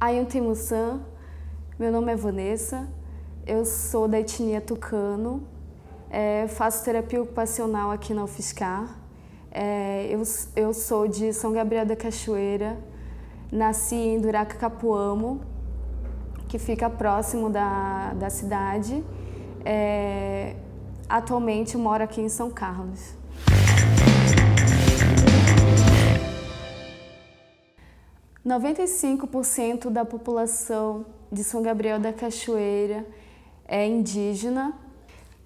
Ayuntem Mussan, meu nome é Vanessa, eu sou da etnia tucano, é, faço terapia ocupacional aqui na UFSCar. É, eu, eu sou de São Gabriel da Cachoeira, nasci em Duraca Capuamo, que fica próximo da, da cidade. É, atualmente moro aqui em São Carlos. 95% da população de São Gabriel da Cachoeira é indígena.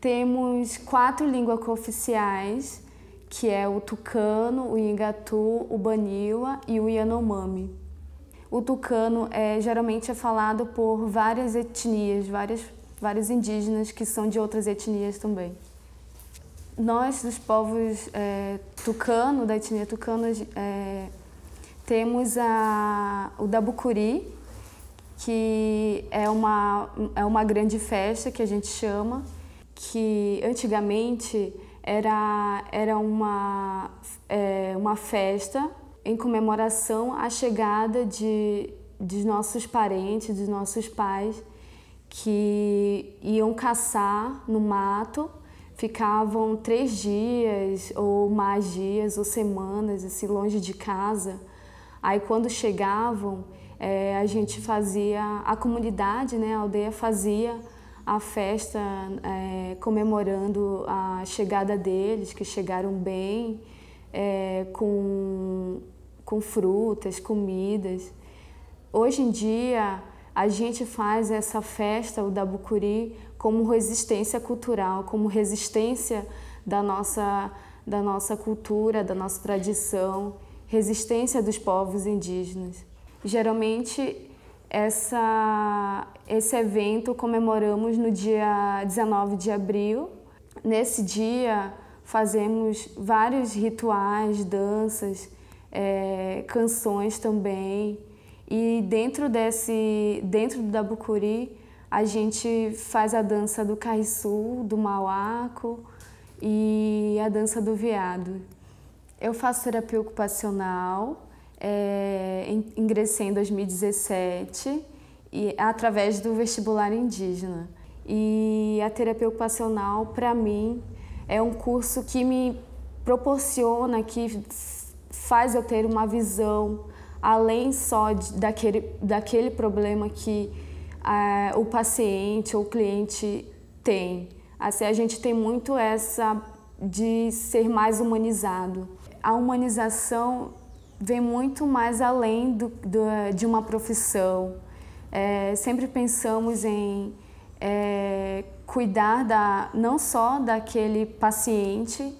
Temos quatro línguas cooficiais, que é o tucano, o ingatu, o banila e o yanomami. O tucano é, geralmente é falado por várias etnias, várias, vários indígenas que são de outras etnias também. Nós, dos povos é, tucano, da etnia tucano, é, temos a, o da Bucuri, que é uma, é uma grande festa que a gente chama, que antigamente era, era uma, é, uma festa em comemoração à chegada de, dos nossos parentes, dos nossos pais, que iam caçar no mato, ficavam três dias ou mais dias ou semanas assim longe de casa Aí quando chegavam, é, a gente fazia, a comunidade, né, a aldeia fazia a festa é, comemorando a chegada deles, que chegaram bem, é, com, com frutas, comidas. Hoje em dia, a gente faz essa festa, o Dabucuri, como resistência cultural, como resistência da nossa, da nossa cultura, da nossa tradição resistência dos povos indígenas. Geralmente, essa, esse evento comemoramos no dia 19 de abril. Nesse dia, fazemos vários rituais, danças, é, canções também. E dentro, desse, dentro do Dabucuri, a gente faz a dança do caiçu, do mauaco e a dança do veado. Eu faço terapia ocupacional, é, ingressei em 2017 e, através do vestibular indígena. E a terapia ocupacional, para mim, é um curso que me proporciona, que faz eu ter uma visão além só de, daquele, daquele problema que uh, o paciente ou o cliente tem. Assim, a gente tem muito essa de ser mais humanizado a humanização vem muito mais além do, do, de uma profissão. É, sempre pensamos em é, cuidar da, não só daquele paciente,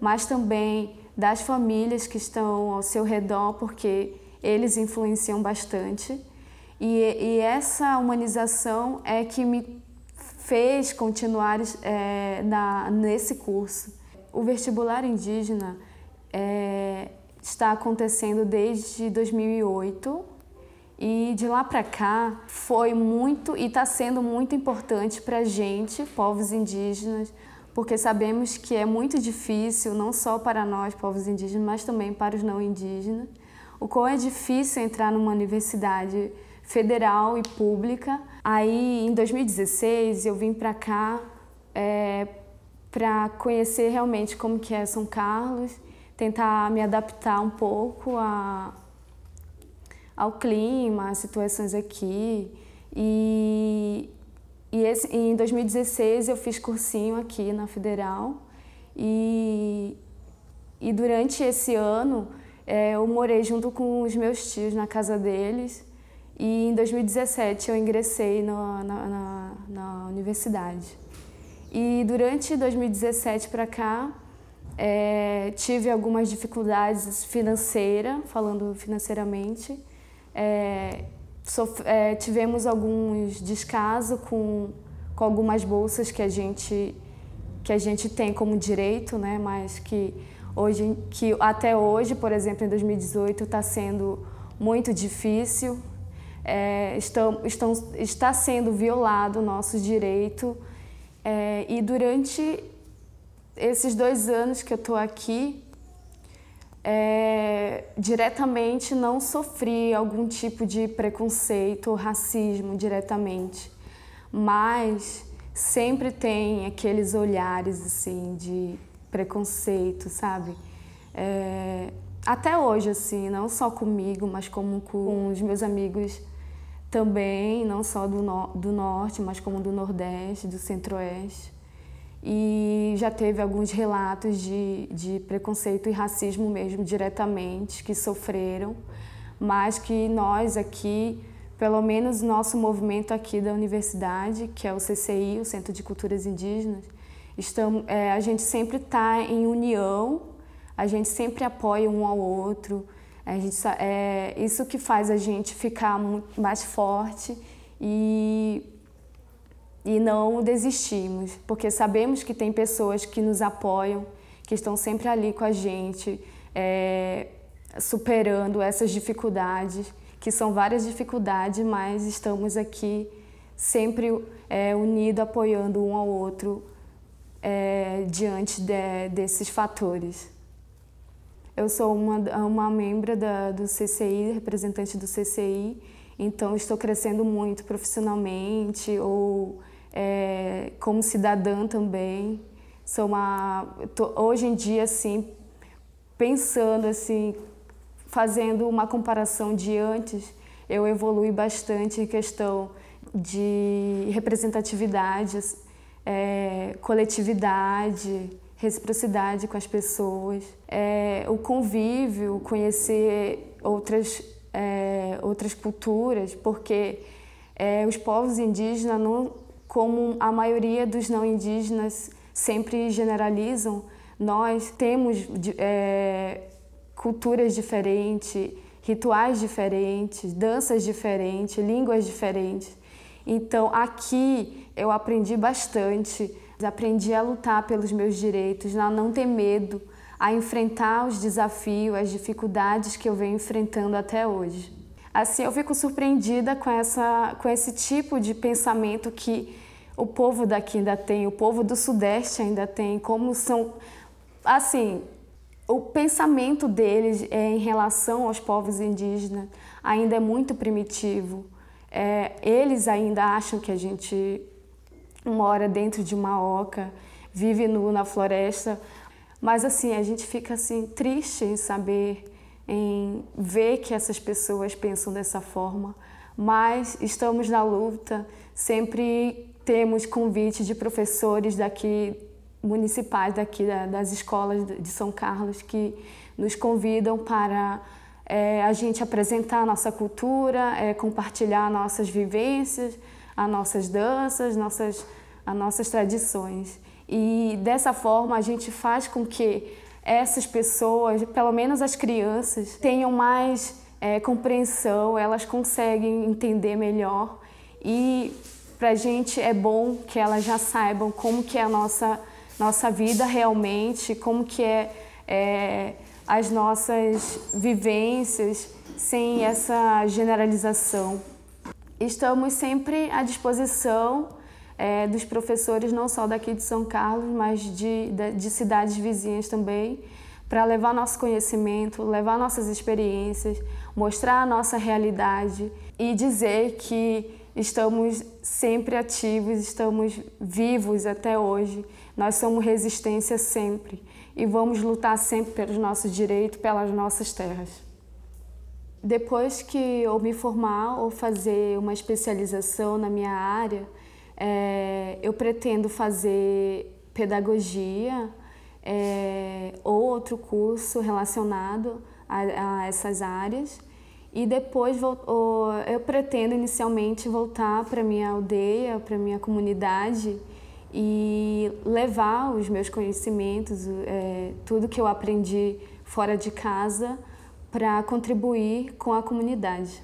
mas também das famílias que estão ao seu redor, porque eles influenciam bastante. E, e essa humanização é que me fez continuar é, na, nesse curso. O vestibular indígena é, está acontecendo desde 2008 e de lá para cá foi muito e está sendo muito importante para a gente, povos indígenas, porque sabemos que é muito difícil, não só para nós, povos indígenas, mas também para os não indígenas, o quão é difícil entrar numa universidade federal e pública. Aí, em 2016, eu vim para cá é, para conhecer realmente como que é São Carlos tentar me adaptar um pouco a, ao clima, às situações aqui. E, e esse, em 2016 eu fiz cursinho aqui na Federal e, e durante esse ano é, eu morei junto com os meus tios na casa deles e em 2017 eu ingressei na, na, na universidade. E durante 2017 para cá é, tive algumas dificuldades financeiras, falando financeiramente. É, sof, é, tivemos alguns descaso com, com algumas bolsas que a gente que a gente tem como direito, né? Mas que hoje, que até hoje, por exemplo, em 2018, está sendo muito difícil. É, estão, estão, está sendo violado o nosso direito é, e durante esses dois anos que eu estou aqui, é, diretamente não sofri algum tipo de preconceito ou racismo diretamente, mas sempre tem aqueles olhares assim de preconceito, sabe? É, até hoje assim, não só comigo, mas como com os meus amigos também, não só do, no do norte, mas como do nordeste, do centro-oeste e já teve alguns relatos de, de preconceito e racismo mesmo diretamente que sofreram, mas que nós aqui, pelo menos nosso movimento aqui da universidade, que é o CCI, o Centro de Culturas Indígenas, estamos, é, a gente sempre está em união, a gente sempre apoia um ao outro, a gente, é isso que faz a gente ficar mais forte e e não desistirmos, porque sabemos que tem pessoas que nos apoiam, que estão sempre ali com a gente, é, superando essas dificuldades, que são várias dificuldades, mas estamos aqui sempre é, unidos, apoiando um ao outro é, diante de, desses fatores. Eu sou uma, uma membra da, do CCI, representante do CCI, então estou crescendo muito profissionalmente ou é, como cidadã também. Sou uma, tô, hoje em dia, assim, pensando, assim, fazendo uma comparação de antes, eu evolui bastante em questão de representatividade, é, coletividade, reciprocidade com as pessoas, é, o convívio, conhecer outras, é, outras culturas, porque é, os povos indígenas não, como a maioria dos não indígenas sempre generalizam, nós temos é, culturas diferentes, rituais diferentes, danças diferentes, línguas diferentes. Então, aqui eu aprendi bastante, aprendi a lutar pelos meus direitos, a não ter medo, a enfrentar os desafios, as dificuldades que eu venho enfrentando até hoje. Assim, eu fico surpreendida com, essa, com esse tipo de pensamento que o povo daqui ainda tem, o povo do Sudeste ainda tem, como são, assim, o pensamento deles é, em relação aos povos indígenas ainda é muito primitivo. É, eles ainda acham que a gente mora dentro de uma oca, vive nu na floresta, mas assim a gente fica assim triste em saber, em ver que essas pessoas pensam dessa forma. Mas estamos na luta, sempre temos convites de professores daqui, municipais daqui, da, das escolas de São Carlos, que nos convidam para é, a gente apresentar a nossa cultura, é, compartilhar nossas vivências, as nossas danças, nossas, as nossas tradições. E dessa forma a gente faz com que essas pessoas, pelo menos as crianças, tenham mais é, compreensão, elas conseguem entender melhor e para a gente é bom que elas já saibam como que é a nossa, nossa vida realmente, como que é, é as nossas vivências sem essa generalização. Estamos sempre à disposição é, dos professores, não só daqui de São Carlos, mas de, de, de cidades vizinhas também, para levar nosso conhecimento, levar nossas experiências, mostrar a nossa realidade e dizer que estamos sempre ativos, estamos vivos até hoje. Nós somos resistência sempre e vamos lutar sempre pelos nossos direitos, pelas nossas terras. Depois que eu me formar ou fazer uma especialização na minha área, é, eu pretendo fazer pedagogia é, ou outro curso relacionado a, a essas áreas. E depois eu pretendo inicialmente voltar para minha aldeia, para minha comunidade e levar os meus conhecimentos, é, tudo que eu aprendi fora de casa, para contribuir com a comunidade.